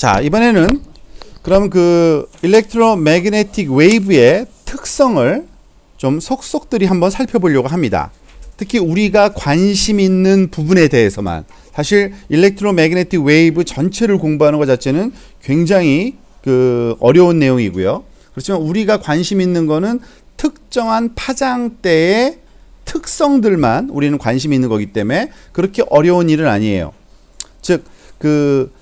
자, 이번에는 그럼 그 일렉트로매그네틱 웨이브의 특성을 좀 속속들이 한번 살펴보려고 합니다. 특히 우리가 관심 있는 부분에 대해서만 사실 일렉트로매그네틱 웨이브 전체를 공부하는 것 자체는 굉장히 그 어려운 내용이고요. 그렇지만 우리가 관심 있는 거는 특정한 파장대의 특성들만 우리는 관심 있는 거기 때문에 그렇게 어려운 일은 아니에요. 즉그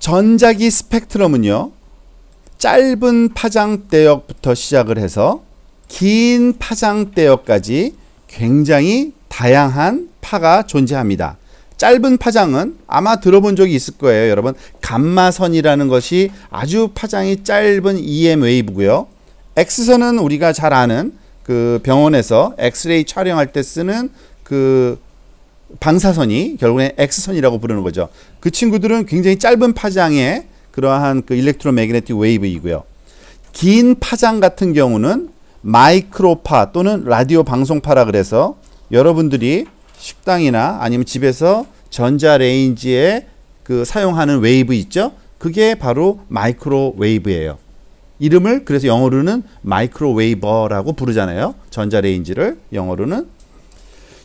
전자기 스펙트럼은요. 짧은 파장대역부터 시작을 해서 긴 파장대역까지 굉장히 다양한 파가 존재합니다. 짧은 파장은 아마 들어본 적이 있을 거예요. 여러분 감마선이라는 것이 아주 파장이 짧은 EM 웨이브고요. X선은 우리가 잘 아는 그 병원에서 엑스레이 촬영할 때 쓰는 그 방사선이 결국에 X선이라고 부르는 거죠. 그 친구들은 굉장히 짧은 파장의 그러한 그 일렉트로매그네틱 웨이브이고요. 긴 파장 같은 경우는 마이크로파 또는 라디오 방송파라 그래서 여러분들이 식당이나 아니면 집에서 전자레인지에 그 사용하는 웨이브 있죠? 그게 바로 마이크로웨이브예요. 이름을 그래서 영어로는 마이크로웨이버라고 부르잖아요. 전자레인지를 영어로는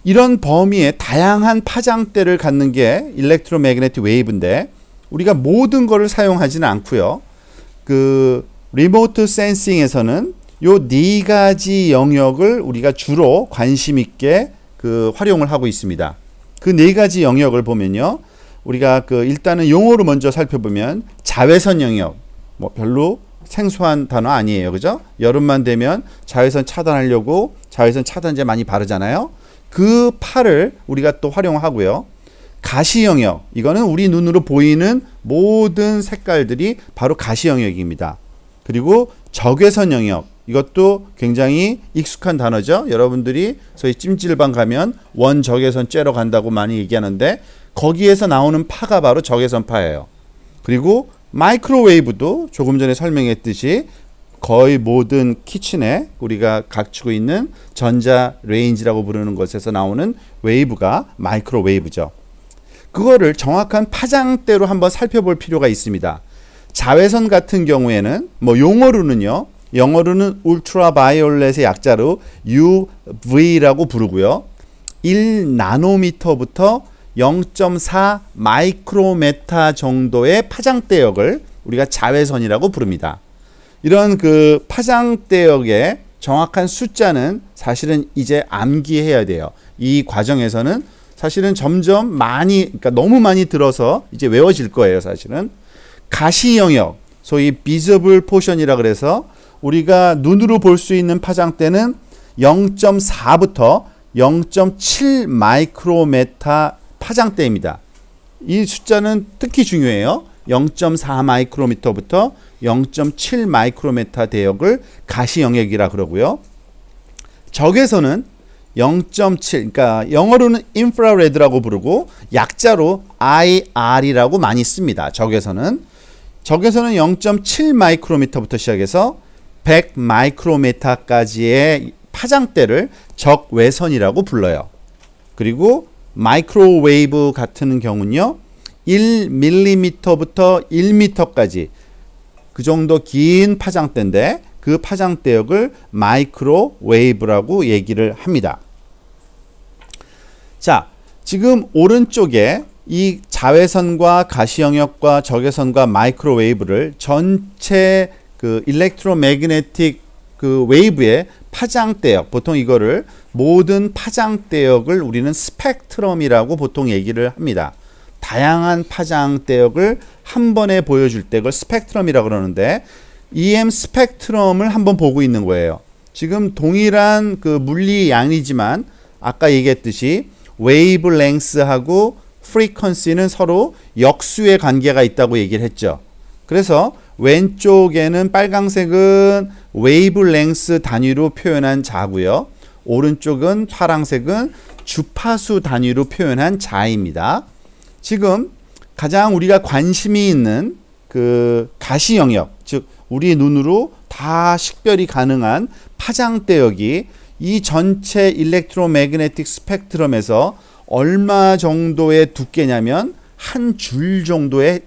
이런 범위에 다양한 파장대를 갖는 게 일렉트로매그네틱 웨이브인데 우리가 모든 거를 사용하지는 않고요. 그 리모트 센싱에서는 요 네 가지 영역을 우리가 주로 관심 있게 그 활용을 하고 있습니다. 그 네 가지 영역을 보면요. 우리가 그 일단은 용어로 먼저 살펴보면 자외선 영역 뭐 별로 생소한 단어 아니에요. 그죠? 여름만 되면 자외선 차단하려고 자외선 차단제 많이 바르잖아요. 그 팔을 우리가 또 활용하고요. 가시 영역. 이거는 우리 눈으로 보이는 모든 색깔들이 바로 가시 영역입니다. 그리고 적외선 영역. 이것도 굉장히 익숙한 단어죠. 여러분들이 소위 찜질방 가면 원적외선 째러 간다고 많이 얘기하는데 거기에서 나오는 파가 바로 적외선 파예요. 그리고 마이크로웨이브도 조금 전에 설명했듯이 거의 모든 키친에 우리가 갖추고 있는 전자 레인지라고 부르는 것에서 나오는 웨이브가 마이크로 웨이브죠. 그거를 정확한 파장대로 한번 살펴볼 필요가 있습니다. 자외선 같은 경우에는 뭐 용어로는요. 영어로는 울트라 바이올렛의 약자로 UV라고 부르고요. 1나노미터부터 0.4 마이크로메타 정도의 파장대역을 우리가 자외선이라고 부릅니다. 이런 그 파장대역의 정확한 숫자는 사실은 이제 암기해야 돼요. 이 과정에서는 사실은 점점 많이 그러니까 너무 많이 들어서 이제 외워질 거예요, 사실은. 가시 영역, 소위 비저블 포션이라 그래서 우리가 눈으로 볼 수 있는 파장대는 0.4부터 0.7 마이크로메타 파장대입니다. 이 숫자는 특히 중요해요. 0.4 마이크로미터부터 0.7마이크로미터 대역을 가시 영역이라 그러고요. 적외선은 0.7 그러니까 영어로는 인프라레드라고 부르고 약자로 IR이라고 많이 씁니다. 적외선은 적외선은 0.7 마이크로미터부터 시작해서 100 마이크로메타까지의 파장대를 적외선이라고 불러요. 그리고 마이크로웨이브 같은 경우는요. 1 m m 부터1 m 까지그 정도 긴 파장대인데 그 파장대역을 마이크로웨이브라고 얘기를 합니다. 자, 지금 오른쪽에 이 자외선과 가시 영역과 적외선과 마이크로웨이브를 전체 그 일렉트로매그네틱 그 웨이브의 파장대역 보통 이거를 모든 파장대역을 우리는 스펙트럼이라고 보통 얘기를 합니다. 다양한 파장대역을 한 번에 보여줄 때 그걸 스펙트럼이라고 그러는데 EM 스펙트럼을 한 번 보고 있는 거예요. 지금 동일한 그 물리 양이지만 아까 얘기했듯이 웨이브 랭스하고 프리퀀시는 서로 역수의 관계가 있다고 얘기를 했죠. 그래서 왼쪽에는 빨강색은 웨이브 랭스 단위로 표현한 자고요. 오른쪽은 파랑색은 주파수 단위로 표현한 자입니다. 지금 가장 우리가 관심이 있는 그 가시 영역, 즉 우리 눈으로 다 식별이 가능한 파장대역이 이 전체 일렉트로매그네틱 스펙트럼에서 얼마 정도의 두께냐면 한 줄 정도에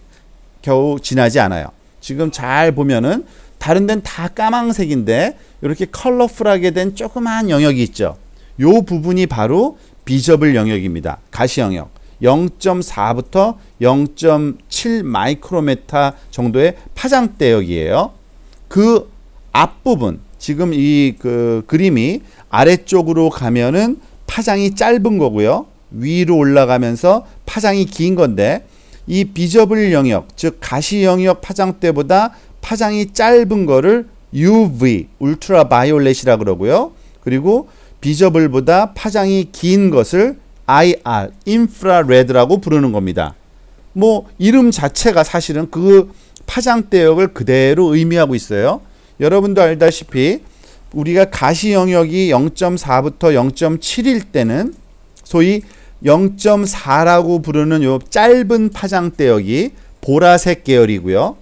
겨우 지나지 않아요. 지금 잘 보면은 다른 데는 다 까망색인데 이렇게 컬러풀하게 된 조그마한 영역이 있죠. 요 부분이 바로 비저블 영역입니다. 가시 영역. 0.4부터 0.7 마이크로메타 정도의 파장 대역이에요. 그 앞부분 지금 이 그 그림이 아래쪽으로 가면은 파장이 짧은 거고요. 위로 올라가면서 파장이 긴 건데 이 비저블 영역 즉 가시 영역 파장대보다 파장이 짧은 거를 UV 울트라 바이올렛이라 그러고요. 그리고 비저블보다 파장이 긴 것을 IR, 인프라레드라고 부르는 겁니다. 뭐 이름 자체가 사실은 그 파장대역을 그대로 의미하고 있어요. 여러분도 알다시피 우리가 가시 영역이 0.4부터 0.7일 때는 소위 0.4라고 부르는 요 짧은 파장대역이 보라색 계열이고요.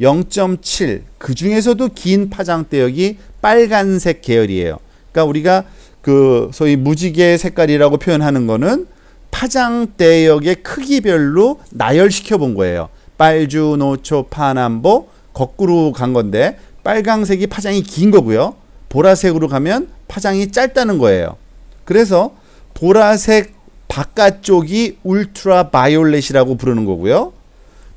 0.7 그 중에서도 긴 파장대역이 빨간색 계열이에요. 그러니까 우리가 그 소위 무지개 색깔이라고 표현하는 거는 파장대역의 크기별로 나열시켜 본 거예요. 빨주, 노초, 파남보 거꾸로 간 건데 빨강색이 파장이 긴 거고요. 보라색으로 가면 파장이 짧다는 거예요. 그래서 보라색 바깥쪽이 울트라 바이올렛이라고 부르는 거고요.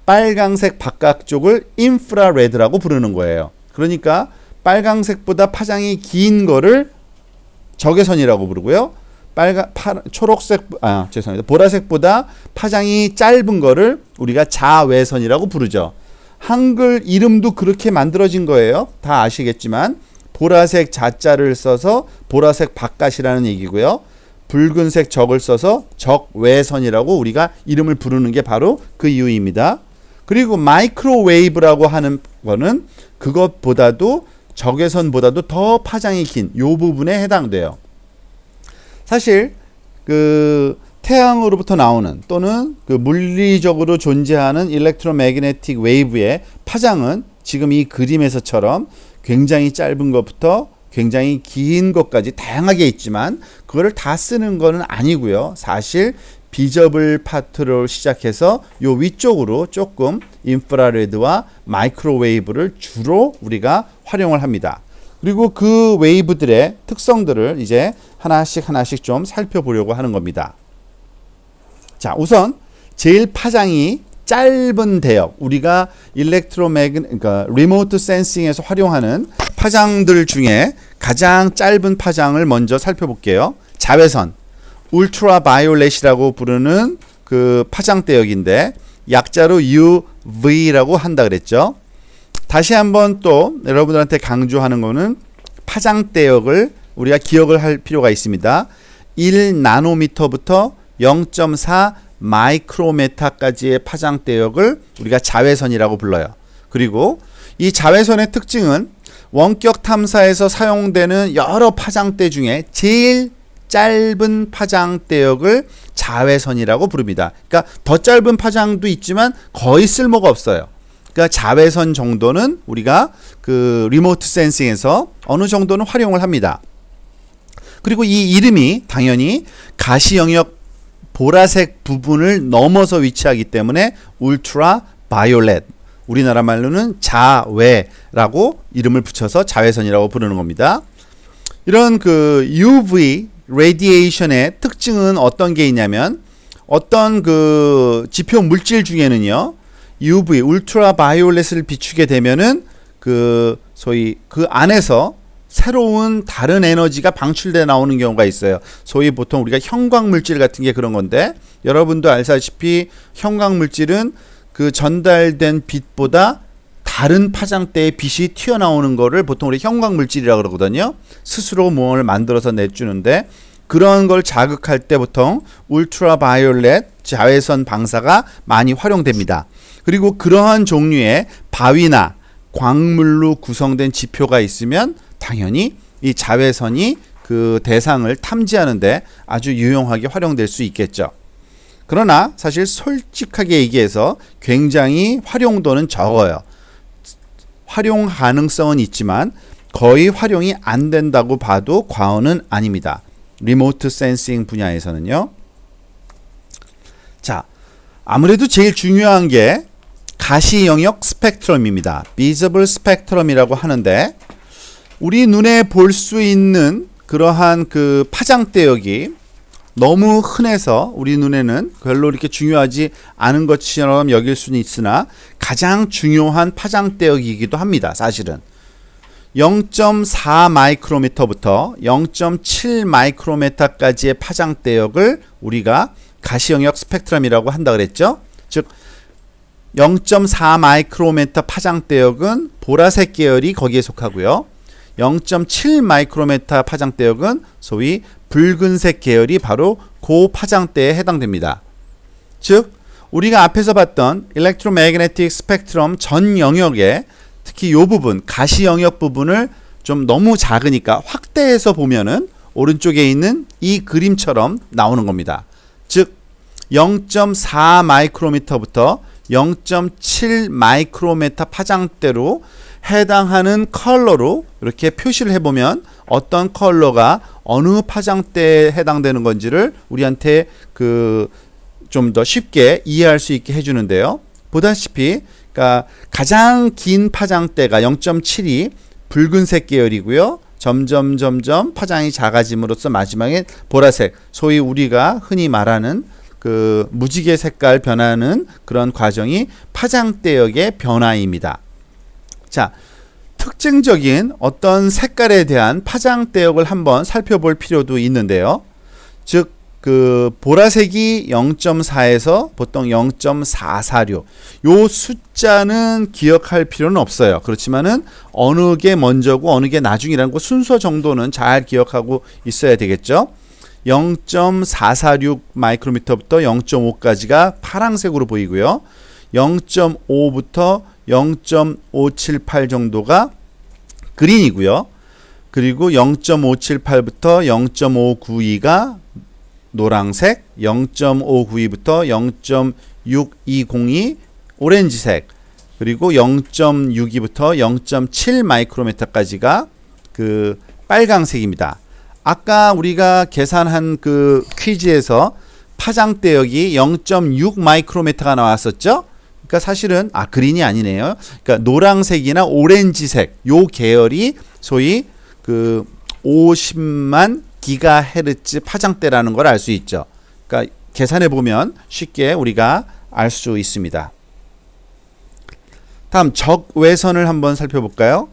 빨강색 바깥쪽을 인프라레드라고 부르는 거예요. 그러니까 빨강색보다 파장이 긴 거를 적외선이라고 부르고요. 빨간 파란, 초록색 아 죄송합니다. 보라색보다 파장이 짧은 거를 우리가 자외선이라고 부르죠. 한글 이름도 그렇게 만들어진 거예요. 다 아시겠지만 보라색 자자를 써서 보라색 바깥이라는 얘기고요. 붉은색 적을 써서 적외선이라고 우리가 이름을 부르는 게 바로 그 이유입니다. 그리고 마이크로웨이브라고 하는 거는 그것보다도 적외선보다도 더 파장이 긴 요 부분에 해당돼요. 사실 그 태양으로부터 나오는 또는 그 물리적으로 존재하는 일렉트로매그네틱 웨이브의 파장은 지금 이 그림에서처럼 굉장히 짧은 것부터 굉장히 긴 것까지 다양하게 있지만 그거를 다 쓰는 거는 아니고요. 사실 비저블 파트로 시작해서 요 위쪽으로 조금 인프라레드와 마이크로웨이브를 주로 우리가 활용을 합니다. 그리고 그 웨이브들의 특성들을 이제 하나씩 하나씩 좀 살펴보려고 하는 겁니다. 자, 우선 제일 파장이 짧은 대역 우리가 일렉트로맥그 그러니까 리모트 센싱에서 활용하는 파장들 중에 가장 짧은 파장을 먼저 살펴볼게요. 자외선 울트라 바이올렛이라고 부르는 그 파장대역인데 약자로 UV라고 한다 그랬죠. 다시 한번 또 여러분들한테 강조하는 거는 파장대역을 우리가 기억을 할 필요가 있습니다. 1 나노미터부터 0.4 마이크로메타까지의 파장대역을 우리가 자외선이라고 불러요. 그리고 이 자외선의 특징은 원격 탐사에서 사용되는 여러 파장대 중에 제일 짧은 파장 대역을 자외선이라고 부릅니다. 그러니까 더 짧은 파장도 있지만 거의 쓸모가 없어요. 그러니까 자외선 정도는 우리가 그 리모트 센싱에서 어느 정도는 활용을 합니다. 그리고 이 이름이 당연히 가시 영역 보라색 부분을 넘어서 위치하기 때문에 울트라 바이올렛 우리나라 말로는 자외라고 이름을 붙여서 자외선이라고 부르는 겁니다. 이런 그 UV 레디에이션의 특징은 어떤 게 있냐면 어떤 그 지표 물질 중에는요. UV, 울트라 바이올렛을 비추게 되면은 그 소위 그 안에서 새로운 다른 에너지가 방출돼 나오는 경우가 있어요. 소위 보통 우리가 형광물질 같은 게 그런 건데 여러분도 알다시피 형광물질은 그 전달된 빛보다 다른 파장대에 빛이 튀어나오는 거를 보통 우리 형광물질이라 고 그러거든요. 스스로 무언을 만들어서 내주는데 그런 걸 자극할 때 보통 울트라바이올렛 자외선 방사가 많이 활용됩니다. 그리고 그러한 종류의 바위나 광물로 구성된 지표가 있으면 당연히 이 자외선이 그 대상을 탐지하는데 아주 유용하게 활용될 수 있겠죠. 그러나 사실 솔직하게 얘기해서 굉장히 활용도는 적어요. 활용 가능성은 있지만 거의 활용이 안 된다고 봐도 과언은 아닙니다. 리모트 센싱 분야에서는요. 자, 아무래도 제일 중요한 게 가시 영역 스펙트럼입니다. 비저블 스펙트럼이라고 하는데 우리 눈에 볼 수 있는 그러한 그 파장대역이 너무 흔해서 우리 눈에는 별로 이렇게 중요하지 않은 것처럼 여길 수는 있으나 가장 중요한 파장대역이기도 합니다. 사실은 0.4 마이크로미터부터 0.7 마이크로미터까지의 파장대역을 우리가 가시 영역 스펙트럼이라고 한다 그랬죠. 즉 0.4 마이크로미터 파장대역은 보라색 계열이 거기에 속하고요. 0.7 마이크로미터 파장대역은 소위 붉은색 계열이 바로 고파장대에 해당됩니다. 즉 우리가 앞에서 봤던 일렉트로매그네틱 스펙트럼 전 영역에 특히 요 부분 가시 영역 부분을 좀 너무 작으니까 확대해서 보면은 오른쪽에 있는 이 그림처럼 나오는 겁니다. 즉 0.4 마이크로미터부터 0.7 마이크로메타 파장대로 해당하는 컬러로 이렇게 표시를 해보면 어떤 컬러가 어느 파장대에 해당되는 건지를 우리한테 그좀더 쉽게 이해할 수 있게 해주는데요. 보다시피 그러니까 가장 긴 파장대가 0.7이 붉은색 계열이고요. 점점 점점 파장이 작아짐으로써 마지막에 보라색, 소위 우리가 흔히 말하는 그 무지개 색깔 변하는 그런 과정이 파장대역의 변화입니다. 자, 특징적인 어떤 색깔에 대한 파장 대역을 한번 살펴볼 필요도 있는데요. 즉, 그 보라색이 0.4에서 보통 0.446. 요 숫자는 기억할 필요는 없어요. 그렇지만은 어느 게 먼저고 어느 게 나중이라는 거 순서 정도는 잘 기억하고 있어야 되겠죠. 0.446 마이크로미터부터 0.5까지가 파랑색으로 보이고요. 0.5부터 0.578 정도가 그린이고요. 그리고 0.578부터 0.592가 노랑색, 0.592부터 0.6202 오렌지색, 그리고 0.62부터 0.7 마이크로미터까지가 그 빨강색입니다. 아까 우리가 계산한 그 퀴즈에서 파장대역이 0.6 마이크로미터가 나왔었죠? 그러니까 사실은 아 그린이 아니네요. 그러니까 노랑색이나 오렌지색 요 계열이 소위 그 50만 기가헤르츠 파장대라는 걸 알 수 있죠. 그러니까 계산해 보면 쉽게 우리가 알 수 있습니다. 다음 적외선을 한번 살펴볼까요?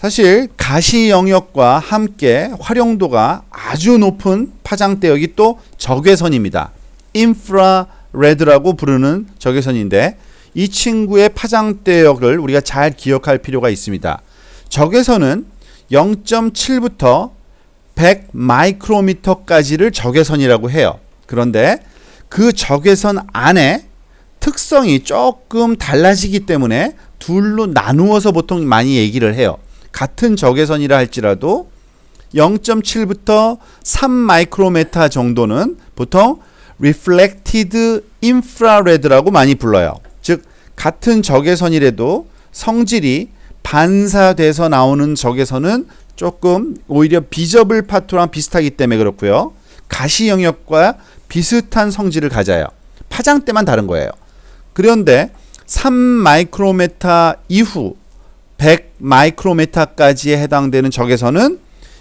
사실 가시 영역과 함께 활용도가 아주 높은 파장대역이 또 적외선입니다. 인프라레드라고 부르는 적외선인데 이 친구의 파장대역을 우리가 잘 기억할 필요가 있습니다. 적외선은 0.7부터 100 마이크로미터까지를 적외선이라고 해요. 그런데 그 적외선 안에 특성이 조금 달라지기 때문에 둘로 나누어서 보통 많이 얘기를 해요. 같은 적외선이라 할지라도 0.7부터 3마이크로미터 정도는 보통 reflected infrared라고 많이 불러요. 같은 적외선이라도 성질이 반사돼서 나오는 적외선은 조금 오히려 비저블 파트랑 비슷하기 때문에 그렇고요. 가시 영역과 비슷한 성질을 가져요. 파장때만 다른 거예요. 그런데 3 마이크로메타 이후 100 마이크로메타까지에 해당되는 적외선은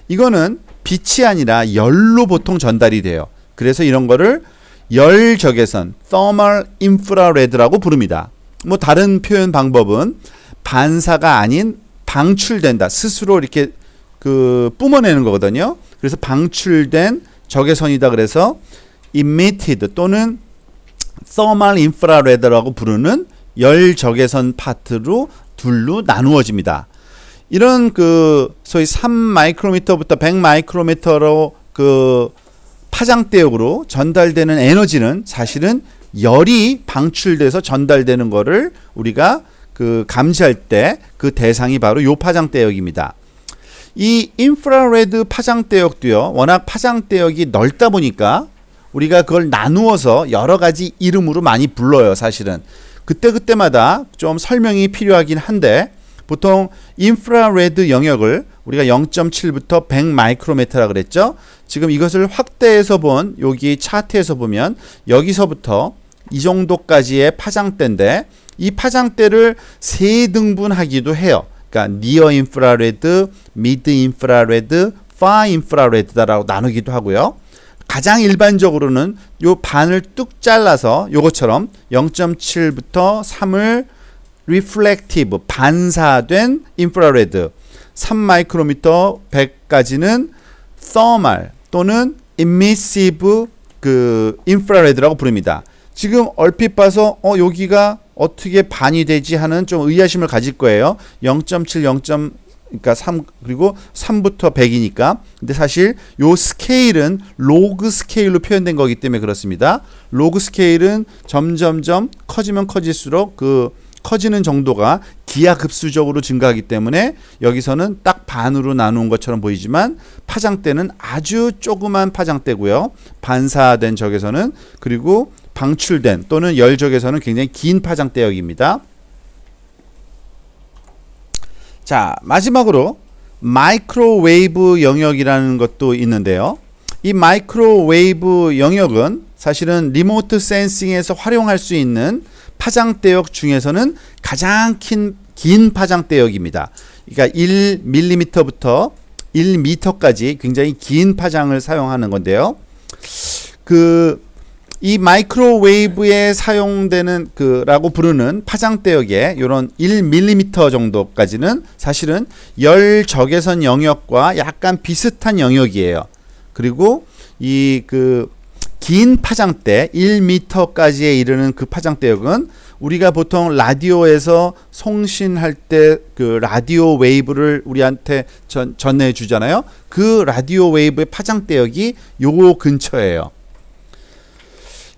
이거는 빛이 아니라 열로 보통 전달이 돼요. 그래서 이런 거를 열 적외선, thermal infrared라고 부릅니다. 뭐 다른 표현 방법은 반사가 아닌 방출된다. 스스로 이렇게 그 뿜어내는 거거든요. 그래서 방출된 적외선이다 그래서 emitted 또는 thermal infrared라고 부르는 열 적외선 파트로 둘로 나누어집니다. 이런 그 소위 3 마이크로미터부터 100 마이크로미터로 그 파장대역으로 전달되는 에너지는 사실은 열이 방출돼서 전달되는 거를 우리가 그 감시할 때 그 대상이 바로 요 파장대역입니다. 이 인프라레드 파장대역도요. 워낙 파장대역이 넓다 보니까 우리가 그걸 나누어서 여러 가지 이름으로 많이 불러요, 사실은. 그때그때마다 좀 설명이 필요하긴 한데 보통 인프라레드 영역을 우리가 0.7부터 100 마이크로메터라 그랬죠. 지금 이것을 확대해서 본 여기 차트에서 보면 여기서부터 이 정도까지의 파장대인데 이 파장대를 세 등분하기도 해요. 그러니까 니어 인프라레드, 미드 인프라레드, 파 인프라레드다라고 나누기도 하고요. 가장 일반적으로는 요 반을 뚝 잘라서 요것처럼 0.7부터 3을 리플렉티브 반사된 인프라레드 3마이크로미터 100까지는 thermal 또는 emissive 그 인프라레드라고 부릅니다. 지금 얼핏 봐서 어 여기가 어떻게 반이 되지 하는 좀 의아심을 가질 거예요. 0.7, 0. 그러니까 3 그리고 3부터 100이니까 근데 사실 요 스케일은 로그 스케일로 표현된 거기 때문에 그렇습니다. 로그 스케일은 점점점 커지면 커질수록 그 커지는 정도가 기하급수적으로 증가하기 때문에 여기서는 딱 반으로 나눈 것처럼 보이지만 파장대는 아주 조그만 파장대고요. 반사된 적에서는 그리고 방출된 또는 열적에서는 굉장히 긴 파장대역입니다. 자, 마지막으로 마이크로웨이브 영역이라는 것도 있는데요. 이 마이크로웨이브 영역은 사실은 리모트 센싱에서 활용할 수 있는 파장대역 중에서는 가장 긴, 긴 파장대역입니다. 그러니까 1mm부터 1m까지 굉장히 긴 파장을 사용하는 건데요. 그 이 마이크로웨이브에 사용되는 그라고 부르는 파장대역의 이런 1mm 정도까지는 사실은 열 적외선 영역과 약간 비슷한 영역이에요. 그리고 이그 긴 파장대 1m까지에 이르는 그 파장대역은 우리가 보통 라디오에서 송신할 때 그 라디오 웨이브를 우리한테 전, 전해 주잖아요. 그 라디오 웨이브의 파장대역이 요 근처예요.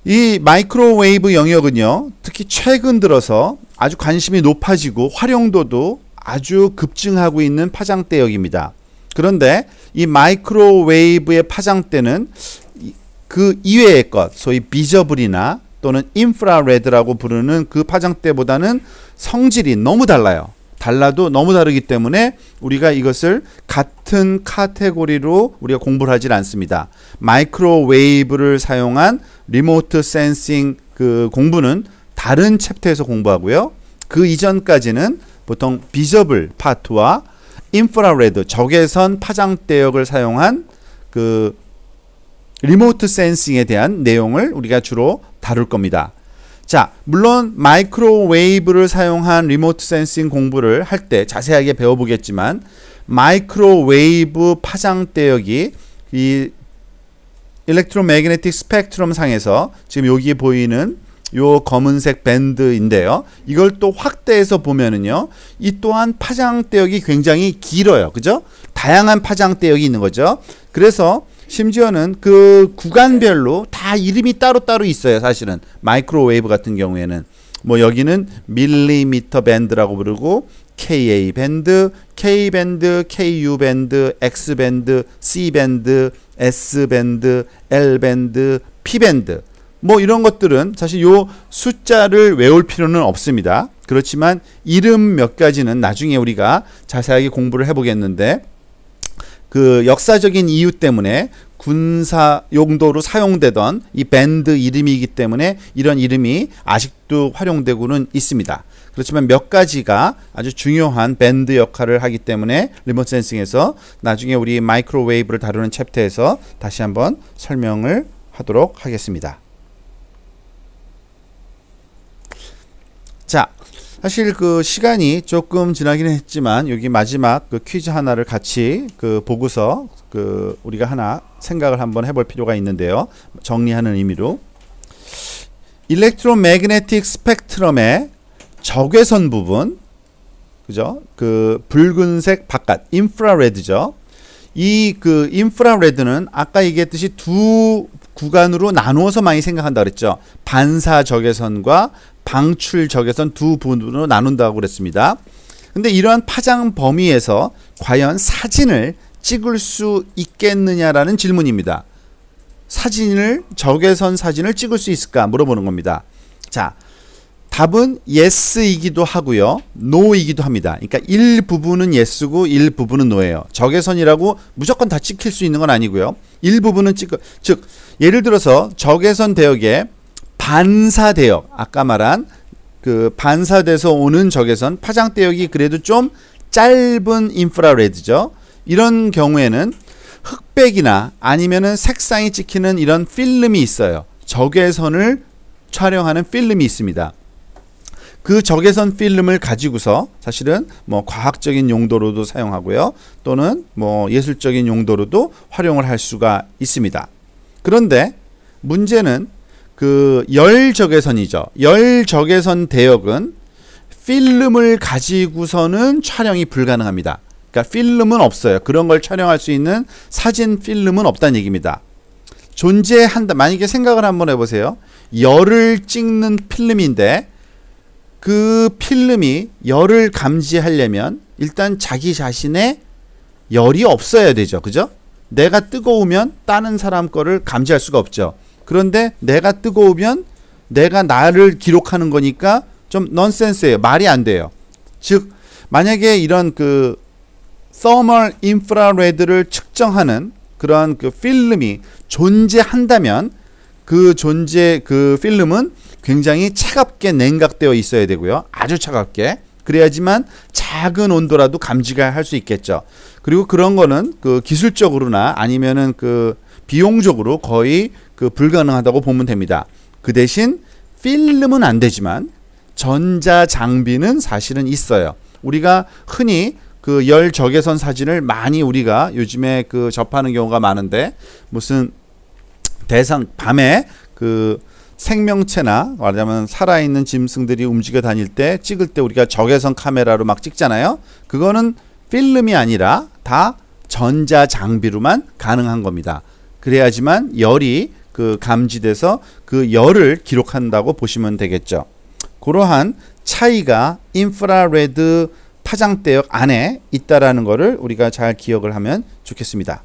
이 마이크로웨이브 영역은요. 특히 최근 들어서 아주 관심이 높아지고 활용도도 아주 급증하고 있는 파장대역입니다. 그런데 이 마이크로웨이브의 파장대는 그 이외의 것, 소위 비저블이나 또는 인프라레드라고 부르는 그 파장대보다는 성질이 너무 달라요. 달라도 너무 다르기 때문에 우리가 이것을 같은 카테고리로 우리가 공부를 하질 않습니다. 마이크로웨이브를 사용한 리모트 센싱 그 공부는 다른 챕터에서 공부하고요. 그 이전까지는 보통 비저블 파트와 인프라레드 적외선 파장대역을 사용한 그 리모트 센싱에 대한 내용을 우리가 주로 다룰 겁니다. 자, 물론 마이크로웨이브를 사용한 리모트 센싱 공부를 할 때 자세하게 배워보겠지만 마이크로웨이브 파장대역이 이 일렉트로매그네틱 스펙트럼 상에서 지금 여기 보이는 요 검은색 밴드인데요. 이걸 또 확대해서 보면은요. 이 또한 파장대역이 굉장히 길어요. 그죠? 다양한 파장대역이 있는 거죠. 그래서 심지어는 그 구간별로 다 이름이 따로따로 있어요. 사실은 마이크로웨이브 같은 경우에는 뭐 여기는 밀리미터 밴드라고 부르고 KA 밴드, K 밴드, KU 밴드, X 밴드, C 밴드, S 밴드, L 밴드, P 밴드 뭐 이런 것들은 사실 요 숫자를 외울 필요는 없습니다. 그렇지만 이름 몇 가지는 나중에 우리가 자세하게 공부를 해보겠는데 그 역사적인 이유 때문에 군사 용도로 사용되던 이 밴드 이름이기 때문에 이런 이름이 아직도 활용되고는 있습니다. 그렇지만 몇 가지가 아주 중요한 밴드 역할을 하기 때문에 리모 센싱에서 나중에 우리 마이크로웨이브를 다루는 챕터에서 다시 한번 설명을 하도록 하겠습니다. 사실 그 시간이 조금 지나긴 했지만 여기 마지막 그 퀴즈 하나를 같이 그 보고서 그 우리가 하나 생각을 한번 해볼 필요가 있는데요. 정리하는 의미로 일렉트로매그네틱 스펙트럼의 적외선 부분 그죠? 그 붉은색 바깥 인프라레드죠. 이 그 인프라레드는 아까 얘기했듯이 두 구간으로 나누어서 많이 생각한다 그랬죠. 반사 적외선과 방출 적외선 두 부분으로 나눈다고 그랬습니다. 근데 이러한 파장 범위에서 과연 사진을 찍을 수 있겠느냐라는 질문입니다. 사진을 적외선 사진을 찍을 수 있을까 물어보는 겁니다. 자, 답은 yes이기도 하고요. no이기도 합니다. 그러니까 일부분은 yes고 일부분은 no예요. 적외선이라고 무조건 다 찍힐 수 있는 건 아니고요. 일부분은 찍즉 예를 들어서 적외선 대역에 반사대역 아까 말한 그 반사돼서 오는 적외선 파장대역이 그래도 좀 짧은 인프라레드죠. 이런 경우에는 흑백이나 아니면은 색상이 찍히는 이런 필름이 있어요. 적외선을 촬영하는 필름이 있습니다. 그 적외선 필름을 가지고서 사실은 뭐 과학적인 용도로도 사용하고요. 또는 뭐 예술적인 용도로도 활용을 할 수가 있습니다. 그런데 문제는 그 열적외선이죠. 열적외선 대역은 필름을 가지고서는 촬영이 불가능합니다. 그러니까 필름은 없어요. 그런 걸 촬영할 수 있는 사진 필름은 없다는 얘기입니다. 존재한다. 만약에 생각을 한번 해보세요. 열을 찍는 필름인데 그 필름이 열을 감지하려면 일단 자기 자신의 열이 없어야 되죠. 그죠? 내가 뜨거우면 다른 사람 거를 감지할 수가 없죠. 그런데 내가 뜨거우면 내가 나를 기록하는 거니까 좀 넌센스예요. 말이 안 돼요. 즉 만약에 이런 그 서멀 인프라레드를 측정하는 그런 그 필름이 존재한다면 그 존재 그 필름은 굉장히 차갑게 냉각되어 있어야 되고요. 아주 차갑게. 그래야지만 작은 온도라도 감지가 할 수 있겠죠. 그리고 그런 거는 그 기술적으로나 아니면은 그 비용적으로 거의 그 불가능하다고 보면 됩니다. 그 대신 필름은 안 되지만 전자 장비는 사실은 있어요. 우리가 흔히 그 열 적외선 사진을 많이 우리가 요즘에 그 접하는 경우가 많은데 무슨 대상 밤에 그 생명체나 말하자면 살아있는 짐승들이 움직여 다닐 때 찍을 때 우리가 적외선 카메라로 막 찍잖아요. 그거는 필름이 아니라 다 전자 장비로만 가능한 겁니다. 그래야지만 열이 그 감지돼서 그 열을 기록한다고 보시면 되겠죠. 그러한 차이가 인프라레드 파장대역 안에 있다라는 것을 우리가 잘 기억을 하면 좋겠습니다.